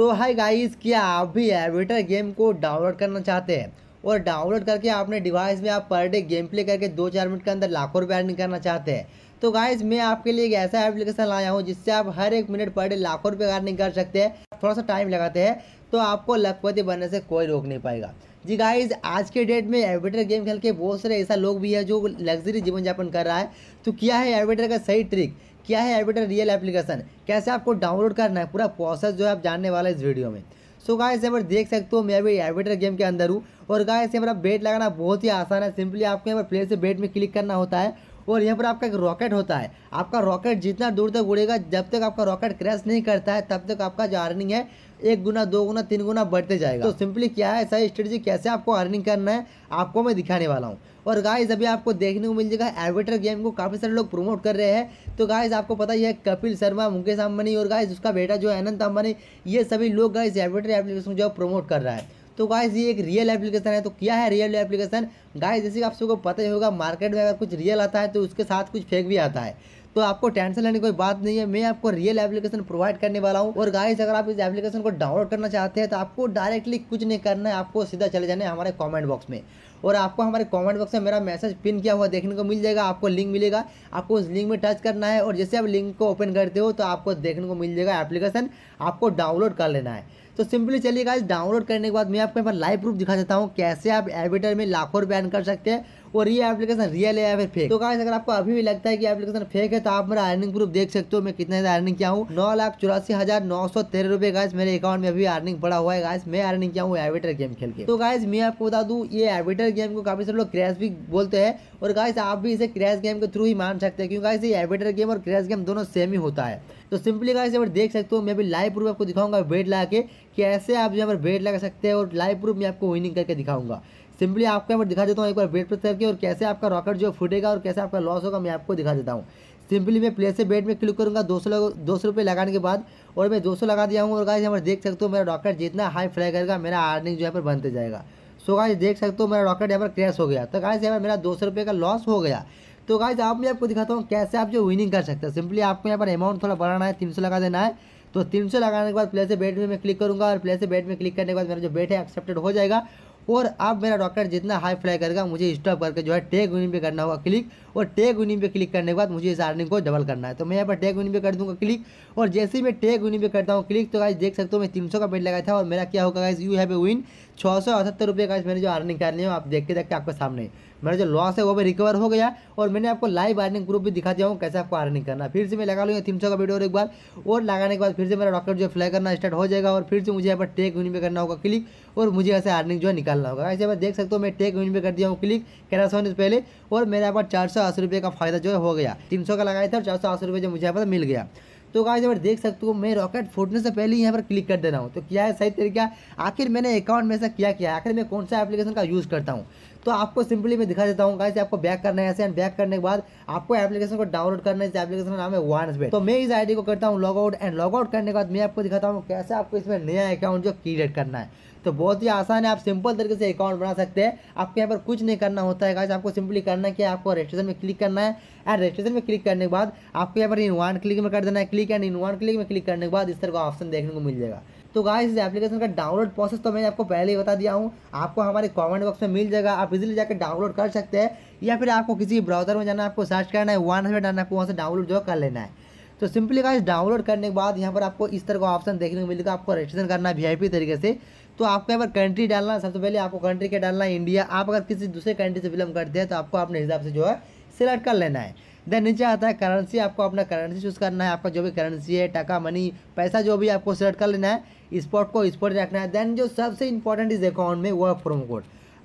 सो high guys क्या आप भी एविटर गेम को डाउनलोड करना चाहते हैं और डाउनलोड करके अपने डिवाइस में आप पर डे गेम प्ले करके दो चार मिनट के अंदर लाखों रुपये अर्निंग करना चाहते हैं तो गाइज मैं आपके लिए एक ऐसा एप्लीकेशन लाया हूँ जिससे आप हर एक मिनट पर डे लाखों रुपये अर्निंग कर सकते हैं थोड़ा सा टाइम लगाते हैं तो आपको लखपति बनने से कोई रोक नहीं पाएगा जी गाइज आज के डेट में एडवेटर गेम खेल के बहुत सारे ऐसा लोग भी है जो लग्जरी जीवन यापन कर रहा है तो क्या है एडवेटर का सही ट्रिक क्या है एडवेटर रियल एप्लीकेशन कैसे आपको डाउनलोड करना है पूरा प्रोसेस जो है आप जानने वाला है इस वीडियो में सो गाइस यहाँ पर देख सकते हो मैं अभी एडवेटर गेम के अंदर हूँ और गाइस यहाँ पर बेट लगाना बहुत ही आसान है सिंपली आपको यहाँ पर प्ले से बेट में क्लिक करना होता है और यहाँ पर आपका एक रॉकेट होता है आपका रॉकेट जितना दूर तक उड़ेगा जब तक आपका रॉकेट क्रैश नहीं करता है तब तक आपका जो अर्निंग है एक गुना दो गुना तीन गुना बढ़ते जाएगा तो सिंपली क्या है सही स्ट्रेटजी कैसे आपको अर्निंग करना है आपको मैं दिखाने वाला हूँ और गाइज अभी आपको देखने को मिल जाएगा एवेटर गेम को काफ़ी सारे लोग प्रमोट कर रहे हैं तो गाइज आपको पता ही है कपिल शर्मा मुकेश अंबानी और गाइज उसका बेटा जो है अनंत अंबानी ये सभी लोग गाइज एवेटर एप्लीकेशन जो है प्रमोट कर रहा है तो गाइज ये एक रियल एप्लीकेशन है तो क्या है रियल एप्लीकेशन गाइज जैसे कि आप सबको पता ही होगा मार्केट में अगर कुछ रियल आता है तो उसके साथ कुछ फेक भी आता है तो आपको टेंशन लेने की कोई बात नहीं है मैं आपको रियल एप्लीकेशन प्रोवाइड करने वाला हूँ और गाइस अगर आप इस एप्लीकेशन को डाउनलोड करना चाहते हैं तो आपको डायरेक्टली कुछ नहीं करना है आपको सीधा चले जाना है हमारे कमेंट बॉक्स में और आपको हमारे कमेंट बॉक्स में मेरा मैसेज पिन किया हुआ देखने को मिल जाएगा आपको लिंक मिलेगा आपको उस लिंक में टच करना है और जैसे आप लिंक को ओपन करते हो तो आपको देखने को मिल जाएगा एप्लीकेशन आपको डाउनलोड कर लेना है तो सिंपली चलिए गाइस डाउनलोड करने के बाद मैं आपको यहाँ पर लाइव प्रूफ दिखा देता हूँ कैसे आप एविटर में लाखों रुपये कर सकते हैं और ये एप्लीकेशन रियल है या फिर फेक तो गाइस अगर आपको अभी भी लगता है कि एप्लीकेशन फेक है तो आप मेरा अर्निंग प्रूफ देख सकते हो मैं कितने अर्निंग किया हूँ नौ लाख चौरासी हजार नौ सौ तेरह रुपए गाइस मेरे अकाउंट में अभी अर्निंग पड़ा हुआ है गाइस मैं अर्निंग किया हूँ एविटर गेम खेल के तो गाइस मैं आपको बता दू ये एविटर गेम को काफी सारे लोग क्रैश भी बोलते हैं और गाइस आप भी इसे क्रैश गेम के थ्रू ही मान सकते हैं क्योंकि गाइस ये एविटर गेम और क्रैश गेम दोनों सेम ही होता है तो सिंपली गाइस यहाँ पर देख सकते हो मैं भी लाइव प्रूफ आपको दिखाऊंगा वेट ला के कि ऐसे आप यहाँ पर वेट लगा सकते हैं और लाइव प्रूफ मैं आपको विनिंग करके दिखाऊंगा सिंपली आपको यहाँ पर दिखा देता हूँ एक बार वेट प्रेस करके और कैसे आपका रॉकेट जो फूटेगा और कैसे आपका लॉस होगा मैं आपको दिखा देता हूँ सिंपली मैं प्ले से बेट में क्लिक करूँगा दो सौ दो सौ रुपये लगाने के बाद और मैं दो सौ लगा दिया हूँ और गाइस यहाँ पर देख सकते हो मेरा रॉकेट जितना हाई फ्लाई करेगा मेरा अर्निंग जो है पर बनते जाएगा सो गाइस देख सकते हो मेरा रॉकेट यहाँ पर क्रैश हो गया तो गाइस यहाँ पर मेरा दो सौ रुपये का लॉस हो गया तो गाइज आप मैं आपको दिखाता हूँ कैसे आप जो विनिंग कर सकते हैं सिंपली आपको यहाँ पर अमाउंट थोड़ा बढ़ाना है तीन लगा देना है तो तीन लगाने के बाद प्ले से बेट में मैं क्लिक करूँगा और प्ले से बेट में क्लिक करने के बाद मेरा जो बेट है एक्सेप्टेड हो जाएगा और अब मेरा डॉक्टर जितना हाई फ्लाई करेगा मुझे स्टॉप करके जो है टेक विनिंग पे करना होगा क्लिक और टेक विनिंग पे क्लिक करने के बाद मुझे इस आर्निंग को डबल करना है तो मैं यहाँ पर टेक विनिंग पे कर दूंगा क्लिक और जैसे ही मैं टेक विनिंग पे करता हूँ क्लिक तो गाइज देख सकते हो मैं तीन का बेट लगाया था और मेरा क्या होगा guys you have a win छः सौ अठहत्तर रुपये का मैंने जो आर्निंग करनी है आप देख के देख के आपके सामने मेरा जो लॉस है वो भी रिकवर हो गया और मैंने आपको लाइव अर्निंग ग्रुप भी दिखा दिया हूँ कैसे आपको अर्निंग करना फिर से मैं लगा लूँगा तीन का वीडियो और एक बार और लगाने के बाद फिर से मेरा डॉक्टर जो फ्लाई करना स्टार्ट हो जाएगा और फिर से मुझे यहाँ पर टेक यूनिट पे करना होगा क्लिक और मुझे ऐसे अर्निंग जो है निकालना होगा ऐसे मैं देख सकते हो मैं टेक यूनिट पे कर दिया हूँ क्लिक कैरा सौ से पहले और मेरे यहाँ पर चार सौ अस्सी रुपये का फायदा जो है हो गया तीन सौ का लगाया था और चार सौ अस्सी रुपये जो मुझे यहाँ पर मिल गया तो गाइस अगर देख सकते हो मैं रॉकेट फूटने से पहले ही यहाँ पर क्लिक कर देना हूँ तो क्या है सही तरीका आखिर मैंने अकाउंट में से क्या किया आखिर मैं कौन सा एप्लीकेशन का यूज़ करता हूँ तो आपको सिंपली मैं दिखा देता हूँ गाइस आपको बैक करना है ऐसे एंड बैक करने के बाद आपको एप्लीकेशन को डाउनलोड करना है इस एप्लीकेशन का नाम है वन पे तो मैं इस आईडी को करता हूँ लॉगआउट एंड लॉगआउट करने के बाद मैं आपको दिखाता हूँ कैसे आपको इसमें नया अकाउंट जो क्रिएट करना है तो बहुत ही आसान है आप सिंपल तरीके से अकाउंट बना सकते हैं आपके यहाँ पर कुछ नहीं करना होता है गाइस आपको सिंपली करना है कि आपको रजिस्ट्रेशन में क्लिक करना है एंड रजिस्ट्रेशन में क्लिक करने के बाद आपके यहाँ पर इन वन क्लिक में कर देना है click and in one click में क्लिक करने के बाद इस तरह का ऑप्शन देखने को मिल जाएगा तो गाइस इस एप्लीकेशन का डाउनलोड प्रोसेस तो मैंने आपको पहले ही बता दिया हूँ आपको हमारे कमेंट बॉक्स में मिल जाएगा आप इजीली जाकर डाउनलोड कर सकते हैं या फिर आपको किसी ब्राउजर में जाना आपको सर्च करना है वन हंड्रेड आना आपको वहाँ से डाउनलोड जो कर लेना है तो सिंपली गाइस डाउनलोड करने के बाद यहाँ पर आपको इस तरह का ऑप्शन देखने को मिलेगा आपको रजिस्ट्रेशन करना है वीआईपी तरीके से तो आपको यहाँ पर कंट्री डालना सबसे पहले आपको कंट्री क्या डालना है इंडिया आप अगर किसी दूसरे कंट्री से बिलोंग करते हैं तो आपको अपने हिसाब से जो है सिलेक्ट कर लेना है देन नीचे आता है करेंसी आपको अपना करेंसी चूज़ करना है आपका जो भी करेंसी है टका मनी पैसा जो भी आपको सेलेक्ट कर लेना है स्पॉट को स्पॉट रखना है देन जो सबसे इंपॉर्टेंट इस अकाउंट में वो है प्रोमो कोड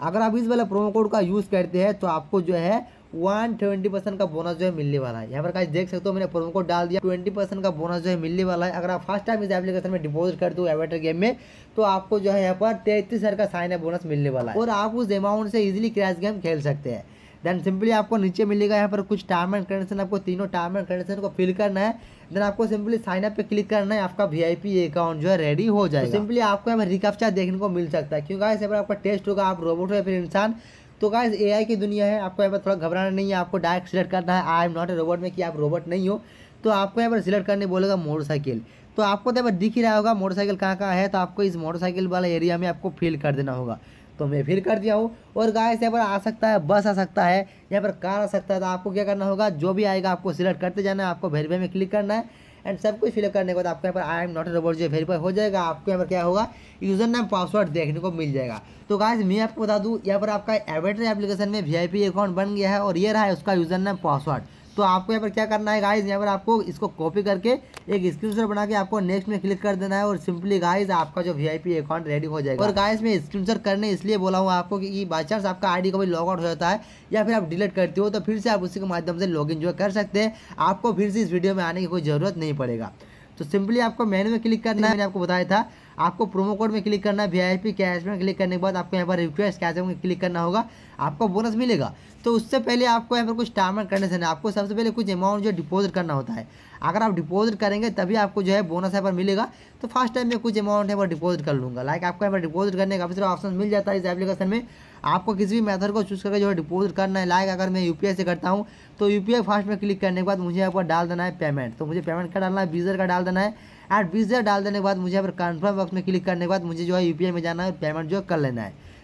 अगर आप इस वाला प्रोमो कोड का यूज़ करते हैं तो आपको जो है वन ट्वेंटी परसेंट का बोनस जो है मिलने वाला है यहाँ पर कहीं देख सकते हो मैंने प्रोमो कोड डाल दिया ट्वेंटी परसेंट का बोनस जो है मिलने वाला है अगर आप फर्स्ट टाइम इस एप्लीकेशन में डिपॉजिट कर दो एवेटर गेम में तो आपको जो है यहाँ पर तैतीस हज़ार का साइन है बोनस मिलने वाला है और आप उस अमाउंट से इजिली क्रैश गेम खेल सकते हैं देन सिंपली आपको नीचे मिलेगा यहाँ पर कुछ टर्म एंड कंडीशन आपको तीनों टर्म एंड कंडीशन को फिल करना है देन आपको सिंपली साइन अप पे क्लिक करना है आपका वीआईपी अकाउंट जो है रेडी हो तो जाएगा तो सिंपली आपको यहाँ पर रिकप्चा देखने को मिल सकता है क्योंकि यहाँ पर आपका टेस्ट होगा आप रोबोट हो या फिर इंसान तो गाइस एआई की दुनिया है आपको यहाँ पर थोड़ा घबराना नहीं है आपको डायरेक्ट सिलेक्ट करना है I am not a robot में कि आप रोबोट नहीं हो तो आपको यहाँ पर सिलेक्ट करने बोलेगा मोटरसाइकिल तो आपको तो यहाँ पर दिख ही रहा होगा मोटरसाइकिल कहाँ कहाँ है तो आपको इस मोटरसाइकिल वाला एरिया में आपको फिल कर देना होगा तो मैं फिर कर दिया हूँ और गाय यहाँ पर आ सकता है बस आ सकता है यहाँ पर कार आ सकता है तो आपको क्या करना होगा जो भी आएगा आपको सिलेक्ट करते जाना है आपको वेरीफाई में क्लिक करना है एंड सब कुछ फिलअप करने के बाद आपको यहाँ पर आई एम नॉट रोबोट जो वेरीफाई हो जाएगा आपको यहाँ पर क्या होगा यूज़र नेम पासवर्ड देखने को मिल जाएगा तो गाइस मैं आपको बता दूँ यहाँ पर आपका एवेटर एप्लीकेशन में वी आई अकाउंट बन गया है और ये रहा है उसका यूज़र नेम पासवर्ड तो आपको यहाँ पर क्या करना है गाइज यहाँ पर आपको इसको कॉपी करके एक स्क्रीनशॉट बना के आपको नेक्स्ट में क्लिक कर देना है और सिंपली गाइज आपका जो वीआईपी अकाउंट रेडी हो जाएगा और गाइज मैं स्क्रीनशॉट करने इसलिए बोला हूँ आपको कि बाई चांस आपका आईडी कभी लॉग आउट हो जाता है या फिर आप डिलीट करते हो तो फिर से आप उसी के माध्यम से इन जो कर सकते हैं आपको फिर से इस वीडियो में आने की कोई ज़रूरत नहीं पड़ेगा तो सिंपली आपको मेन्यू में क्लिक करना है मैंने आपको बताया था आपको प्रोमो कोड में क्लिक करना है वी कैश में क्लिक करने के बाद आपको यहाँ पर रिक्वेस्ट कैश में क्लिक करना होगा आपको बोनस मिलेगा तो उससे पहले आपको यहाँ पर कुछ टार्मेट करने से ना आपको सबसे पहले कुछ अमाउंट जो डिपॉजिट करना होता है अगर आप डिपॉजिट करेंगे तभी आपको जो है बोनस यहाँ पर मिलेगा तो फर्स्ट टाइम में कुछ अमाउंट यहाँ पर डिपॉजिट कर लूँगा लाइक आपको यहाँ पर डिपॉजिट करने का भी ऑप्शन मिल जाता है इस एप्लीकेशन में आपको किसी भी मेथड को चूज करके जो है डिपॉजिट करना है लाइक अगर मैं यू से करता हूँ तो यू फर्स्ट में क्लिक करने के बाद मुझे यहाँ पर डाल देना है पेमेंट तो मुझे पेमेंट का डालना है बीजर का डाल देना है एंड बीजर डाल देने के बाद मुझे यहाँ पर कन्फर्म बॉक्स में क्लिक करने के बाद मुझे जो है यू में जाना है पेमेंट जो कर लेना है